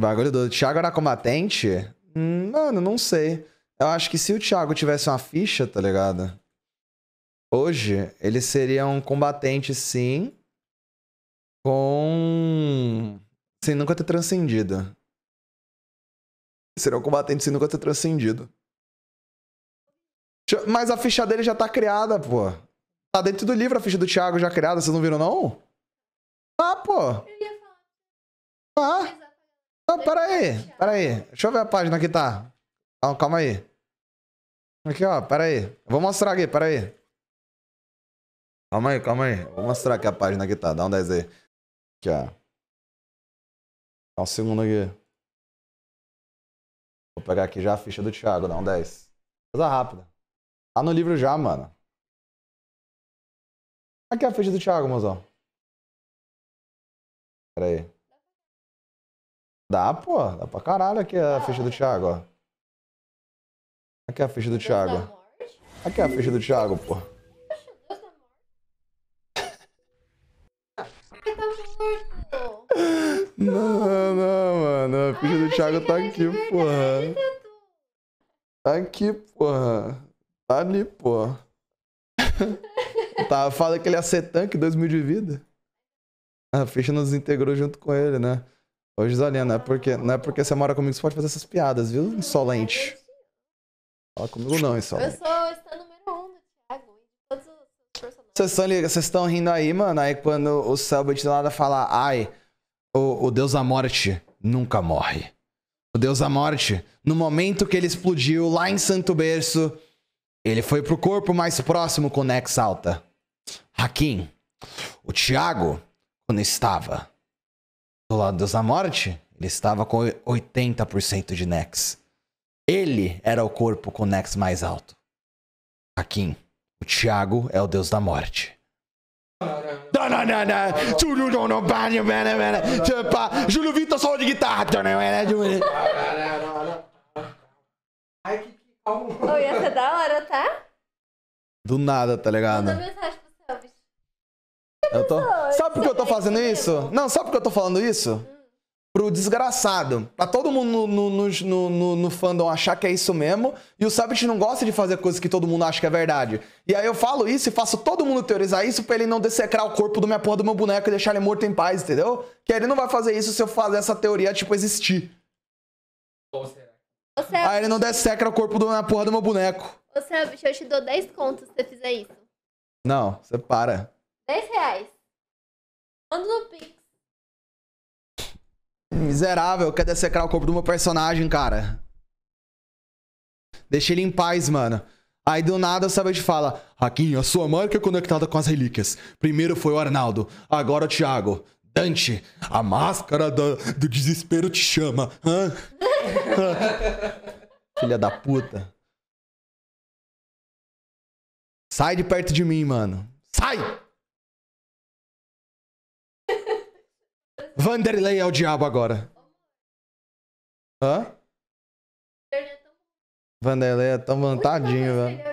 O bagulho do Thiago era combatente? Mano, não sei. Eu acho que se o Thiago tivesse uma ficha, tá ligado? Hoje, ele seria um combatente, sim. Com. Sem nunca ter transcendido. Seria um combatente sem nunca ter transcendido. Mas a ficha dele já tá criada, pô. Tá dentro do livro a ficha do Thiago já criada, vocês não viram, não? Ah, pô. Eu ia falar. Ah. Não, pera aí, pera aí. Deixa eu ver a página que tá. Calma, calma aí. Aqui, ó, pera aí. vou mostrar aqui, pera aí. Calma aí, calma aí. vou mostrar aqui a página que tá. Dá um 10 aí. Aqui, ó. Dá um segundo aqui. Vou pegar aqui já a ficha do Thiago, dá um 10. Coisa rápida. Tá no livro já, mano. Aqui é a ficha do Thiago, mozão. Pera aí. Dá, pô. Dá pra caralho aqui a ah. ficha do Thiago, ó. Aqui é a ficha do Deus Thiago. Aqui é a ficha do Thiago, pô. Não, não, mano. A ficha do ah, Thiago tá aqui, porra. Tá aqui, porra. Tá ali, porra. Tá, fala que ele ia ser tanque, 2 mil de vida. A ficha nos integrou junto com ele, né? Ô, Gisolinha, não é, porque, não é porque você mora comigo que você pode fazer essas piadas, viu, insolente? Fala comigo não, insolente. Eu sou o número um do Thiago e todos os personagens. Vocês estão, vocês estão rindo aí, mano, aí quando o Selbit do nada fala, ai, o, o deus da morte nunca morre. O deus da morte, no momento que ele explodiu lá em Santo Berço, ele foi pro corpo mais próximo com o Nex Alta. Hakim, o Thiago, quando estava do lado Deus da Morte, ele estava com 80% de Nex. Ele era o corpo com Nex mais alto. Aqui, o Thiago é o Deus da Morte. Júlio Vitor solo de guitarra. Ai, que calma. ia ser é da hora, tá? Do nada, tá ligado? Manda mensagem eu tô... Sabe por que eu tô fazendo isso? Não, sabe por que eu tô falando isso? Pro desgraçado. Pra todo mundo no, no, no, no, no fandom achar que é isso mesmo. E o Sabit não gosta de fazer coisas que todo mundo acha que é verdade. E aí eu falo isso e faço todo mundo teorizar isso pra ele não dessecrar o corpo do minha porra do meu boneco e deixar ele morto em paz, entendeu? Que ele não vai fazer isso se eu fazer essa teoria, tipo, existir. Ô, Aí ele não dessecra o corpo do minha porra do meu boneco. Ô, Sabit, eu te dou 10 contos se você fizer isso. Não, você para. 10 reais. Manda no Pix. Miserável, quer dessecrar o corpo do meu personagem, cara. Deixa ele em paz, mano. Aí do nada o Savage fala: Raquinho, a sua marca é conectada com as relíquias. Primeiro foi o Arnaldo, agora o Thiago. Dante, a máscara do, do desespero te chama. Hã? Filha da puta. Sai de perto de mim, mano. Sai! Vanderlei é o diabo agora. Hã? Vanderlei é tão vantadinho, é velho.